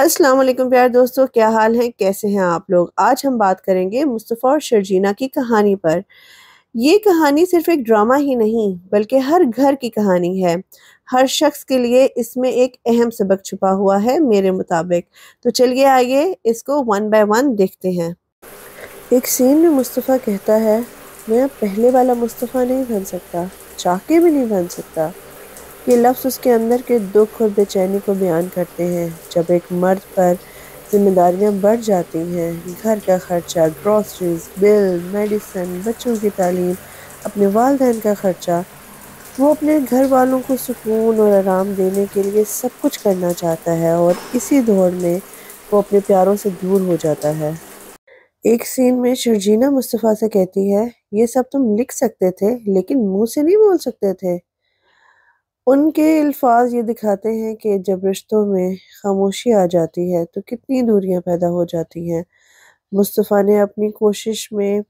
अस्सलाम वालेकुम प्यार दोस्तों क्या हाल है कैसे हैं आप लोग आज हम बात करेंगे मुस्तफ़ा और शर्जीना की कहानी पर ये कहानी सिर्फ एक ड्रामा ही नहीं बल्कि हर घर की कहानी है हर शख्स के लिए इसमें एक अहम सबक छुपा हुआ है मेरे मुताबिक तो चलिए आइए इसको वन बाय वन देखते हैं एक सीन में मुस्तफ़ा कहता है मैं पहले वाला मुस्तफ़ा नहीं बन सकता चाके भी नहीं बन सकता ये लफ्ज़ उसके अंदर के दुख और बेचैनी को बयान करते हैं जब एक मर्द पर जिम्मेदारियां बढ़ जाती हैं घर का ख़र्चा ग्रॉसरीज बिल मेडिसिन बच्चों की तालीम अपने वालदेन का ख़र्चा वो अपने घर वालों को सुकून और आराम देने के लिए सब कुछ करना चाहता है और इसी दौड़ में वो अपने प्यारों से दूर हो जाता है एक सीन में शर्जीना मुस्तफ़ा से कहती है ये सब तुम लिख सकते थे लेकिन मुंह से नहीं बोल सकते थे उनके अल्फाज ये दिखाते हैं कि जब रिश्तों में खामोशी आ जाती है तो कितनी दूरियां पैदा हो जाती हैं मुस्तफ़ा ने अपनी कोशिश में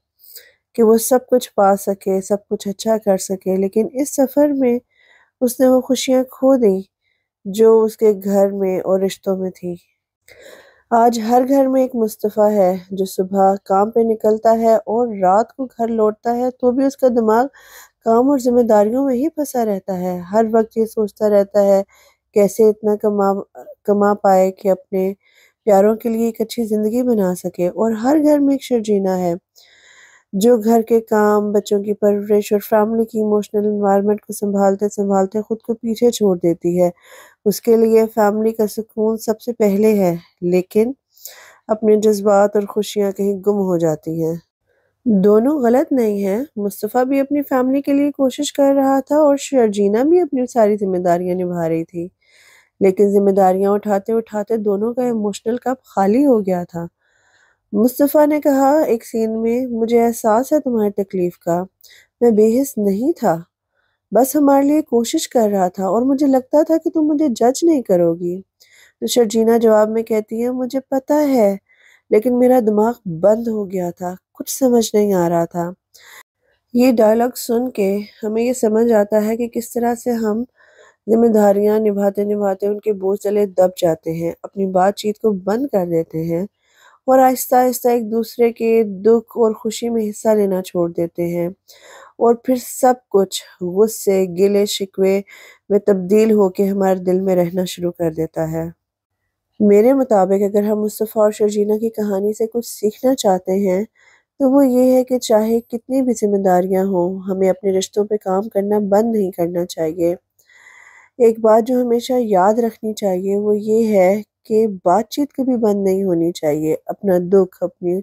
कि वो सब कुछ पा सके सब कुछ अच्छा कर सके लेकिन इस सफ़र में उसने वो खुशियाँ खो दी जो उसके घर में और रिश्तों में थी आज हर घर में एक मुस्तफ़ा है जो सुबह काम पे निकलता है और रात को घर लौटता है तो भी उसका दिमाग काम और जिम्मेदारियों में ही फंसा रहता है हर वक्त ये सोचता रहता है कैसे इतना कमा कमा पाए कि अपने प्यारों के लिए एक अच्छी ज़िंदगी बना सके और हर घर में एक शर्जीना है जो घर के काम बच्चों की परवरिश और फैमिली की इमोशनल इन्वायरमेंट को संभालते संभालते खुद को पीछे छोड़ देती है उसके लिए फैमिली का सुकून सबसे पहले है लेकिन अपने जज्बात और खुशियाँ कहीं गुम हो जाती हैं दोनों गलत नहीं हैं मुस्तफ़ा भी अपनी फैमिली के लिए कोशिश कर रहा था और शर्जीना भी अपनी सारी जिम्मेदारियां निभा रही थी लेकिन जिम्मेदारियां उठाते उठाते दोनों का इमोशनल कप खाली हो गया था मुस्तफ़ा ने कहा एक सीन में मुझे एहसास है तुम्हारी तकलीफ़ का मैं बेहस नहीं था बस हमारे लिए कोशिश कर रहा था और मुझे लगता था कि तुम मुझे जज नहीं करोगी तो शर्जीना जवाब में कहती है मुझे पता है लेकिन मेरा दिमाग बंद हो गया था कुछ समझ नहीं आ रहा था ये डायलॉग सुन के हमें ये समझ आता है कि किस तरह से हम जिम्मेदारियां निभाते निभाते उनके बोझ चले दब जाते हैं अपनी बातचीत को बंद कर देते हैं और आहिस्ता आहिस्ता एक दूसरे के दुख और खुशी में हिस्सा लेना छोड़ देते हैं और फिर सब कुछ गुस्से गिले शिकवे में तब्दील होकर हमारे दिल में रहना शुरू कर देता है मेरे मुताबिक अगर हम मुस्तफ़ा और शर्जीना की कहानी से कुछ सीखना चाहते हैं तो वो ये है कि चाहे कितनी भी जिम्मेदारियां हों हमें अपने रिश्तों पे काम करना बंद नहीं करना चाहिए एक बात जो हमेशा याद रखनी चाहिए वो ये है कि बातचीत कभी बंद नहीं होनी चाहिए अपना दुख अपनी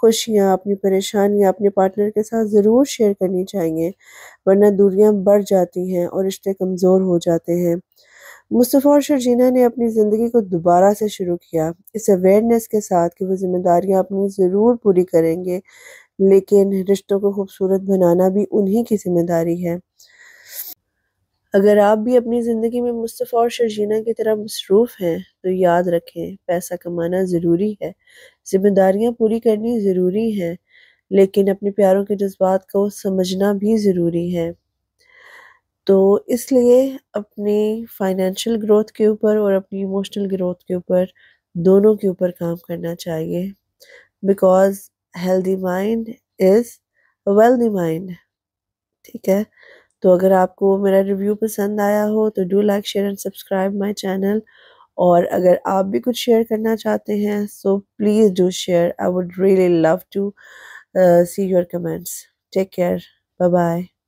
खुशियाँ अपनी परेशानियाँ अपने पार्टनर के साथ ज़रूर शेयर करनी चाहिए वरना दूरियाँ बढ़ जाती हैं और रिश्ते कमज़ोर हो जाते हैं मुस्तफ़ा और शर्जीना ने अपनी ज़िंदगी को दोबारा से शुरू किया इस अवेयरनेस के साथ कि वो जिम्मेदारियाँ अपनी ज़रूर पूरी करेंगे लेकिन रिश्तों को खूबसूरत बनाना भी उन्हीं की जिम्मेदारी है अगर आप भी अपनी ज़िंदगी में मुस्तफ़ा और शर्जीना की तरह मसरूफ़ हैं तो याद रखें पैसा कमाना ज़रूरी है जिम्मेदारियाँ पूरी करनी ज़रूरी हैं लेकिन अपने प्यारों के जज्बात को समझना भी ज़रूरी है तो इसलिए अपनी फाइनेंशियल ग्रोथ के ऊपर और अपनी इमोशनल ग्रोथ के ऊपर दोनों के ऊपर काम करना चाहिए because healthy mind is wealthy mind ठीक है तो अगर आपको मेरा रिव्यू पसंद आया हो तो do like share and subscribe my channel और अगर आप भी कुछ शेयर करना चाहते हैं so please do share I would really love to see your comments take care bye bye